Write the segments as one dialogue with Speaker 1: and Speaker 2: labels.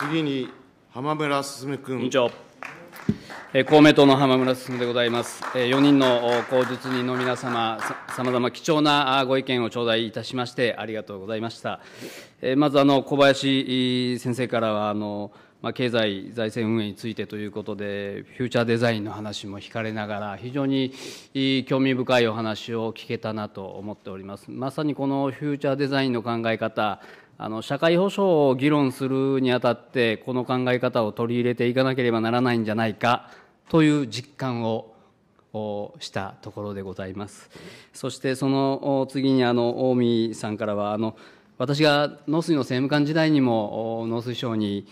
Speaker 1: 次に浜村進君。委員長公明党の浜村進でございます。4人の口述人の皆様、さまざま貴重なご意見を頂戴いたしまして、ありがとうございました。まず、あの小林先生からは、あのま経済財政運営についてということで、フューチャーデザインの話も聞かれながら、非常に興味深いお話を聞けたなと思っております。まさにこのフューチャーデザインの考え方、あの社会保障を議論するにあたってこの考え方を取り入れていかなければならないんじゃないかという実感をしたところでございます。そしてその次にあの近江さんからはあの私が農水の政務官時代にも農水省に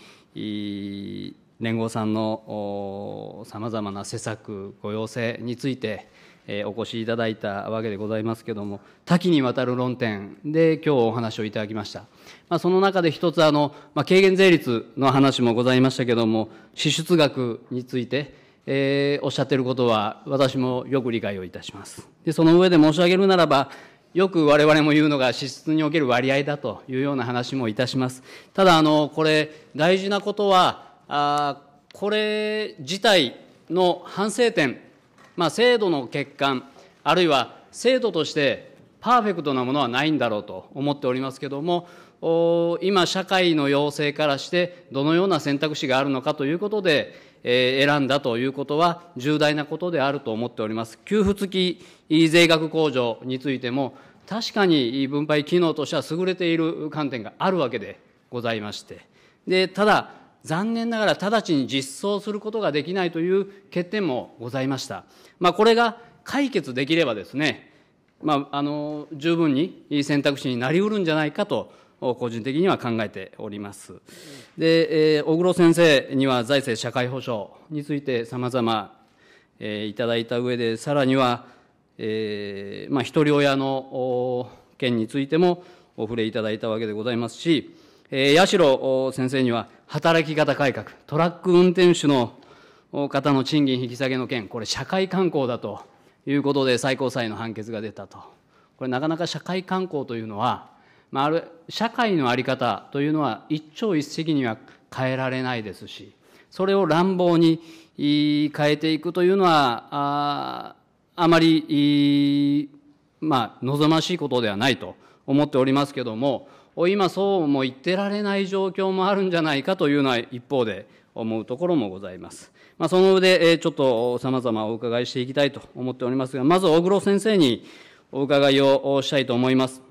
Speaker 1: 連合さんのさまざまな施策ご要請についてえー、お越しいただいたわけでございますけども多岐にわたる論点で今日お話をいただきました、まあ、その中で一つあの、まあ、軽減税率の話もございましたけども支出額について、えー、おっしゃっていることは私もよく理解をいたしますでその上で申し上げるならばよく我々も言うのが支出における割合だというような話もいたしますただあのこれ大事なことはあこれ自体の反省点まあ、制度の欠陥、あるいは制度としてパーフェクトなものはないんだろうと思っておりますけども、今、社会の要請からして、どのような選択肢があるのかということで、えー、選んだということは、重大なことであると思っております。給付付き税額控除についても、確かに分配機能としては優れている観点があるわけでございまして、でただ、残念ながら直ちに実装することができないという欠点もございました。まあ、これが解決できればですね、まあ、あの十分に選択肢になりうるんじゃないかと個人的には考えております。で、えー、小黒先生には財政社会保障についてさまえまいただいた上で、さらには、えー、まあ、ひとり親の件についてもお触れいただいたわけでございますし、えー、八代先生には働き方改革、トラック運転手の方の賃金引き下げの件、これ、社会慣行だということで、最高裁の判決が出たと、これ、なかなか社会慣行というのは、まあ、ある社会の在り方というのは、一朝一夕には変えられないですし、それを乱暴に変えていくというのは、ああまり、まあ、望ましいことではないと思っておりますけれども、今そうも言ってられない状況もあるんじゃないかというのは一方で思うところもございます。まあ、その上で、ちょっと様々お伺いしていきたいと思っておりますが、まず大黒先生にお伺いをしたいと思います。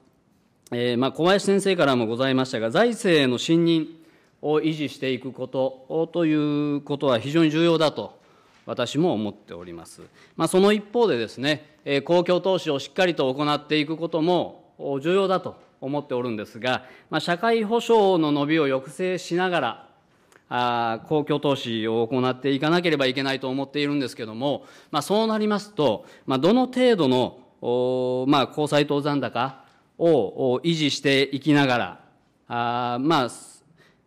Speaker 1: えー、まあ小林先生からもございましたが、財政への信任を維持していくことということは非常に重要だと。私も思っております。まあ、その一方でですね、公共投資をしっかりと行っていくことも重要だと思っておるんですが、まあ、社会保障の伸びを抑制しながら、あ公共投資を行っていかなければいけないと思っているんですけれども、まあ、そうなりますと、まあ、どの程度の、おまあ、公債等残高を維持していきながら、あまあ、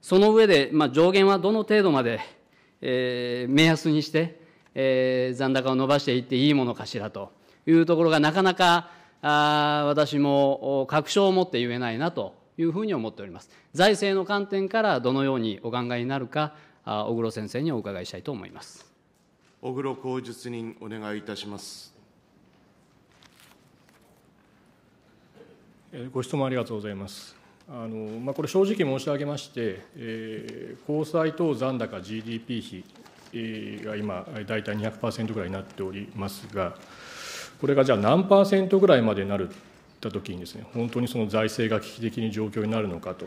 Speaker 1: その上で、まあ、上限はどの程度まで、えー、目安にして、えー、残高を伸ばしていっていいものかしらというところがなかなかあ私も確証を持って言えないなというふうに思っております財政の観点からどのようにお考えになるか小黒先生にお伺いしたいと思います
Speaker 2: 小黒公述人お願いいたしますご質問ありがとうございますあのまあ、これ、正直申し上げまして、えー、公債等残高 GDP 比が今、大体200%ぐらいになっておりますが、これがじゃあ何パーセントぐらいまでになるったきにですね本当にその財政が危機的に状況になるのかと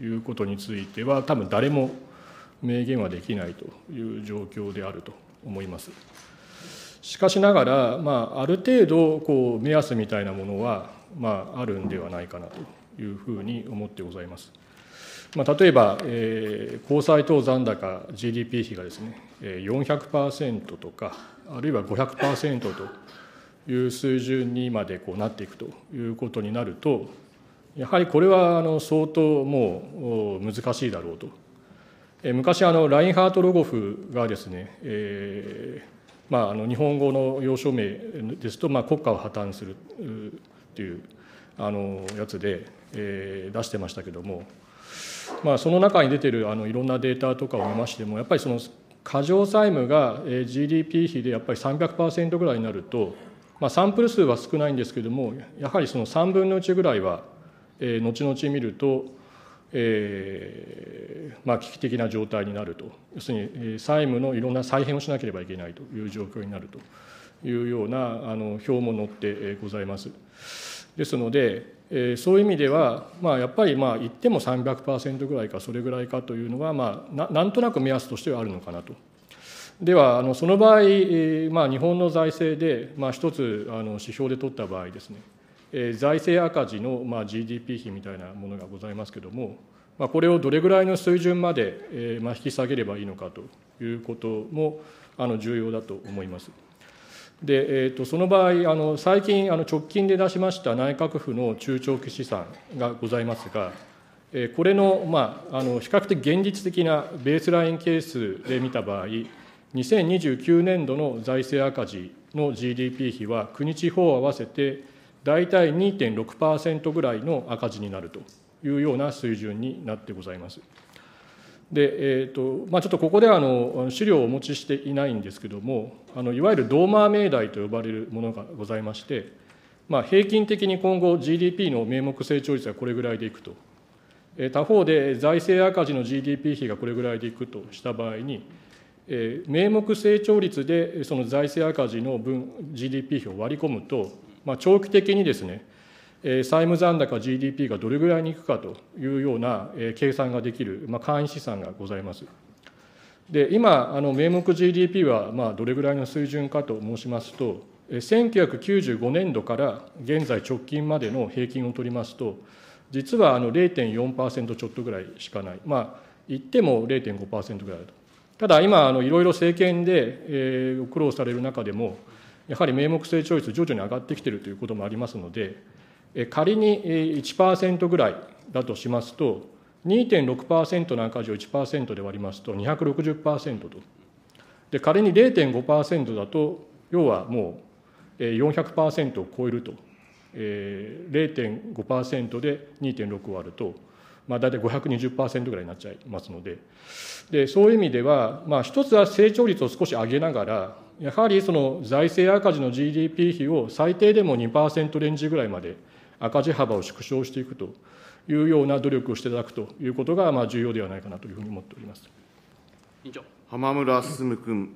Speaker 2: いうことについては多分誰も明言はできないという状況であると思います。しかしながら、まあ、ある程度こう目安みたいなものは、まあ、あるんではないかなというふうに思ってございます。まあ、例えば、えー、公債等残高 GDP 比がですね400%とかあるいは500%という水準にまでこうなっていくということになるとやはりこれはあの相当もう難しいだろうと。昔あのラインハート・ロゴフがですね、えーまあ、あの日本語の要所名ですと、まあ、国家を破綻するっていうあのやつで、えー、出してましたけども、まあ、その中に出てるあのいろんなデータとかを見ましてもやっぱりその過剰債務が GDP 比でやっぱり300%ぐらいになるとまあ、サンプル数は少ないんですけれどもやはりその3分の1ぐらいは、えー、後々見ると、えーまあ、危機的な状態になると要するに債務のいろんな再編をしなければいけないという状況になるというようなあの表も載ってございます。ですので、えー、そういう意味では、まあ、やっぱりまあ言っても300%ぐらいかそれぐらいかというのは、まあ、なんとなく目安としてはあるのかなとではあのその場合、まあ、日本の財政で、まあ、一つあの指標で取った場合ですね、えー、財政赤字の、まあ、GDP 比みたいなものがございますけれども、まあ、これをどれぐらいの水準まで、えーまあ、引き下げればいいのかということもあの重要だと思います。でえーと、その場合あの最近あの直近で出しました内閣府の中長期試算がございますが、えー、これの,、まあ、あの比較的現実的なベースライン係数で見た場合2029年度の財政赤字の GDP 比は、国地方合わせて大体2.6%ぐらいの赤字になるというような水準になってございます。でえーとまあ、ちょっとここであの資料をお持ちしていないんですけれどもあのいわゆるドーマー命題と呼ばれるものがございまして、まあ、平均的に今後 GDP の名目成長率はこれぐらいでいくと他方で財政赤字の GDP 比がこれぐらいでいくとした場合に名目成長率でその財政赤字の分 GDP 比を割り込むと、まあ、長期的にですね債務残高 GDP がどれぐらいにいくかというような計算ができる、まあ、簡易試算がございます。で今あの名目 GDP はまあどれぐらいの水準かと申しますと1995年度から現在直近までの平均を取りますと実はあの0.4%ちょっとぐらいしかないまあ言っても0.5%ぐらいだとただ今、いろいろ政権で、え苦労される中でも、やはり名目成長率、徐々に上がってきているということもありますので、仮に1%ぐらいだとしますと、2.6%の赤字を1%で割りますと、260%と。で仮に0.5%だと、要はもう400%を超えると、えー、0.5%で2.6割ると、まあ、大体520%ぐらいになっちゃいますのででそういう意味では、まあ、一つは成長率を少し上げながらやはりその財政赤字の GDP 比を最低でも2%レンジぐらいまで赤字幅を縮小していくというような努力をしていただくということがまあ重要ではないかなというふうに思っております。
Speaker 1: 委員長浜村進君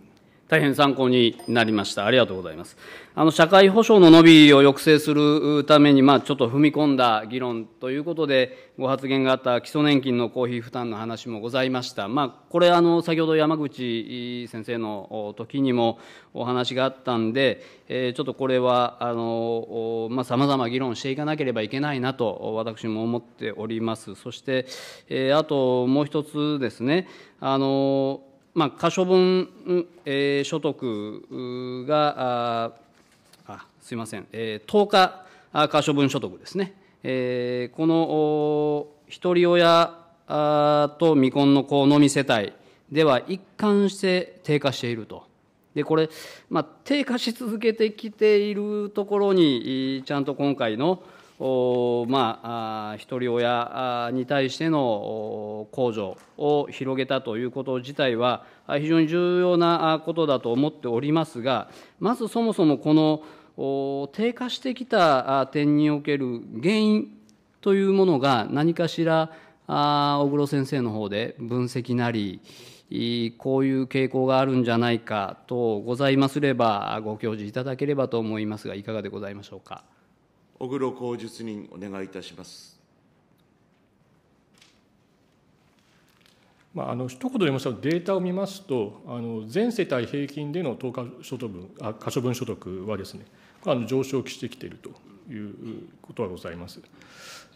Speaker 1: 大変参考になりました。ありがとうございます。あの、社会保障の伸びを抑制するために、まあ、ちょっと踏み込んだ議論ということで、ご発言があった基礎年金の公費負担の話もございました。まあ、これ、あの、先ほど山口先生の時にもお話があったんで、えちょっとこれは、あの、まあ、様々議論していかなければいけないなと、私も思っております。そして、えあともう一つですね、あの、まあ、可処分、えー、所得が、あすみません、えー、10日可処分所得ですね、えー、このひとり親と未婚の子のみ世帯では一貫して低下していると。でこれ、まあ、低下し続けてきているところにちゃんと今回のまあ、ひとり親に対しての控除を広げたということ自体は、非常に重要なことだと思っておりますが、まずそもそもこの低下してきた点における原因というものが、何かしら小黒先生の方で分析なり、こういう傾向があるんじゃないかとございますれば、ご教示いただければと思いますが、いかがでございましょうか。
Speaker 2: 小黒公述人、お願いいたします。まあ、あの一言で言いますと、データを見ますと、あの全世帯平均での等価所得分あ可処分所得はですね、あの上昇してきているということはございます。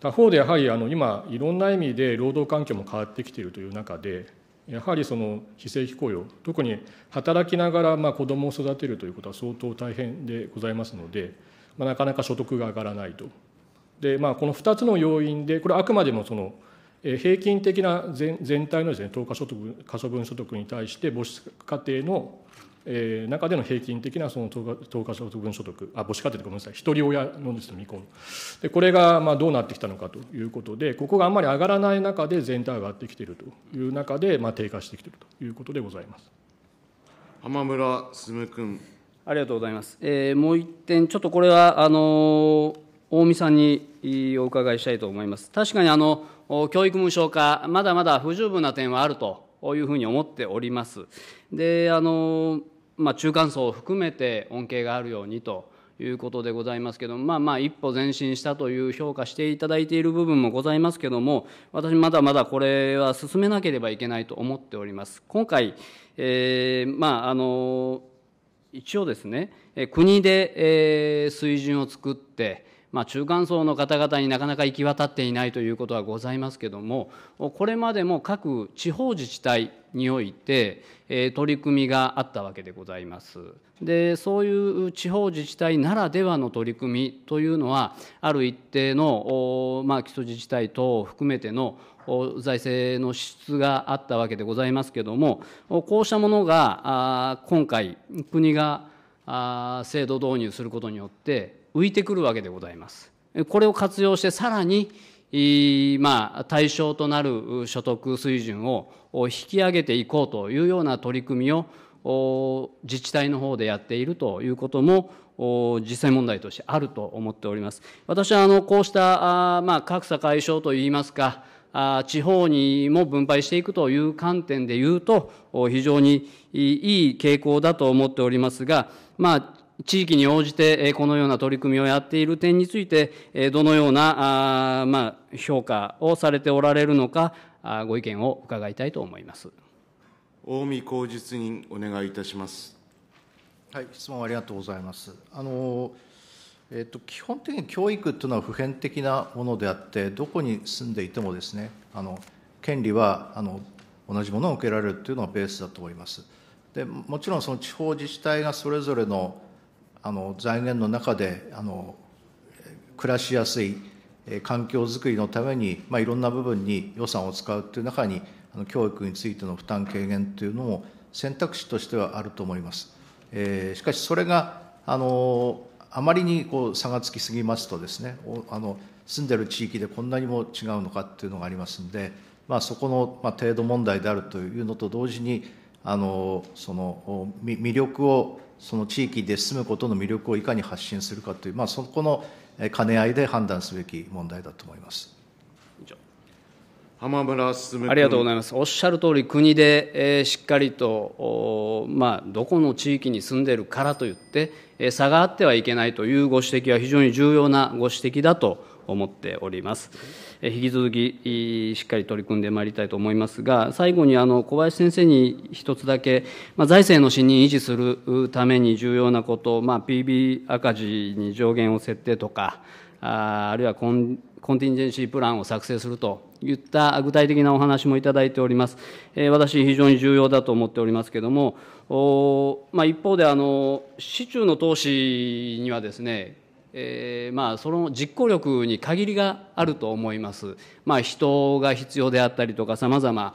Speaker 2: 他方でやはりあの今、いろんな意味で労働環境も変わってきているという中で、やはりその非正規雇用、特に働きながらまあ子どもを育てるということは相当大変でございますので、まあ、なかなか所得が上がらないと。でまあ、この2つの要因で、これ、あくまでもその平均的な全全体のです、ね、等価所得可処分所得に対して母子家庭の、えー、中での平均的なその等価所分所得あ母子家庭でごめんなさいひとり親のです、ね、未婚でこれがまあどうなってきたのかということでここがあんまり上がらない中で全体が上がってきているという中で、まあ、低下してきているということでございます。浜村進君ありがとうございます。
Speaker 1: えー、もう一点、ちょっとこれは、あの大見さんにお伺いしたいと思います。確かにあの教育無償化、まだまだ不十分な点はあるというふうに思っております。で、あのまあ、中間層を含めて恩恵があるようにということでございますけどまあまあ一歩前進したという評価していただいている部分もございますけども、私まだまだこれは進めなければいけないと思っております。今回、えー、まああの一応ですね、国で水準を作って、まあ、中間層の方々になかなか行き渡っていないということはございますけどもこれまでも各地方自治体において、えー、取り組みがあったわけでございます。でそういう地方自治体ならではの取り組みというのはある一定の、まあ、基礎自治体等を含めての財政の支出があったわけでございますけどもこうしたものが今回国が制度導入することによって浮いてくるわけでございます。これを活用してさらに、まあ、対象となる所得水準を引き上げていこうというような取り組みを自治体の方でやっているということも実際問題としてあると思っております。私はあのこうしたまあ、格差解消といいますか地方にも分配していくという観点でいうと非常にいい傾向だと思っておりますが、まあ、地域に応じてこのような取り組みをやっている点について、どのようなま評価をされておられるのか、ご意見を伺いたいと
Speaker 2: 思います近江公実人、お願いいたします。はい、質問ありがとうございます。あのえっと、基本的に教育というのは普遍的なものであって、どこに住んでいてもですね、あの権利はあの同じものを受けられるというのがベースだと思います。でもちろんその地方自治体がそれぞれのあの財源の中であの暮らしやすい環境づくりのために、まあ、いろんな部分に予算を使うという中に、あの教育についての負担軽減というのも選択肢としてはあると思います。えー、しかし、それがあのあまりにこう差がつきすぎますとですね、あの住んでる地域でこんなにも違うのかっていうのがありますんで、まあ、そこの、ま程度問題であるというのと同時に、あのその魅力をその地域で住むことの魅力をいかに発信するかという、まあ、そこの兼ね合いで判断すべき問題だと思います。
Speaker 1: 浜村進ありがとうございます、おっしゃる通り、国で、えー、しっかりと、まあ、どこの地域に住んでいるからといって、えー、差があってはいけないというご指摘は、非常に重要なご指摘だと思っております。引き続きしっかり取り組んでまいりたいと思いますが、最後にあの小林先生に一つだけ、まあ、財政の信任維持するために重要なこと、まあ、PB 赤字に上限を設定とか、ああるいはコンコンティンジェンシープランを作成するといった具体的なお話もいただいております。えー、私、非常に重要だと思っておりますけれども、おまあ、一方であの、市中の投資にはですね、えー、まあ、その実行力に限りがあると思います。まあ、人が必要であったりとか、さまざま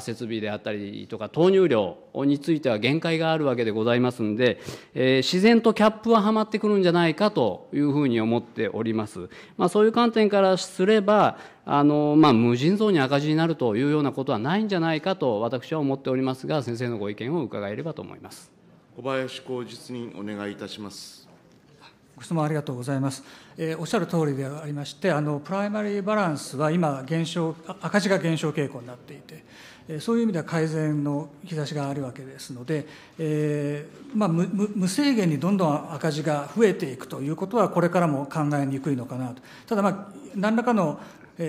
Speaker 1: 設備であったりとか、投入量については限界があるわけでございますんで、えー、自然とキャップははまってくるんじゃないかというふうに思っております。まあ、そういう観点からすれば、あのまあ、無尽蔵に赤字になるというようなことはないんじゃないかと私は思っておりますが、先生のご意見を伺えればと思います。
Speaker 2: 小林公実にお願いいたします。ご質問ありがとうございます。えー、おっしゃる通りでありまして、あのプライマリーバランスは今減少、赤字が減少傾向になっていて、そういう意味では改善の兆しがあるわけですので、えー、まあ、無制限にどんどん赤字が増えていくということは、これからも考えにくいのかなと。ただ、まあ、何らかの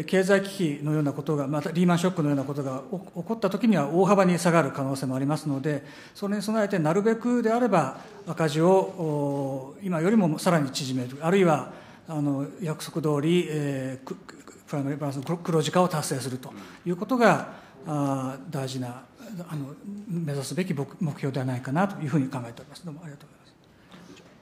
Speaker 2: 経済危機のようなことが、またリーマンショックのようなことが起こったときには大幅に下がる可能性もありますので、それに備えて、なるべくであれば赤字を今よりもさらに縮める、あるいはあの約束通り、えー、プライマリーバランスの黒字化を達成するということが、あ大事なあの目指すべき目標ではないかなというふうに考えております。どうもありがとうございます。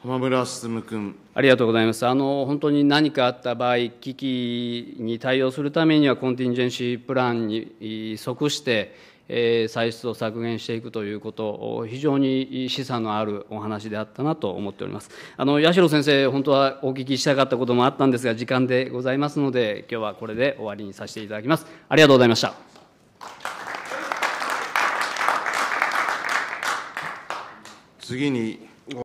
Speaker 1: 浜村進君ありがとうございますあの、本当に何かあった場合、危機に対応するためには、コンティンジェンシープランに即して、えー、歳出を削減していくということ、非常に示唆のあるお話であったなと思っております。あの八代先生、本当はお聞きしたかったこともあったんですが、時間でございますので、今日はこれで終わりにさせていただきます。ありがとうございました次に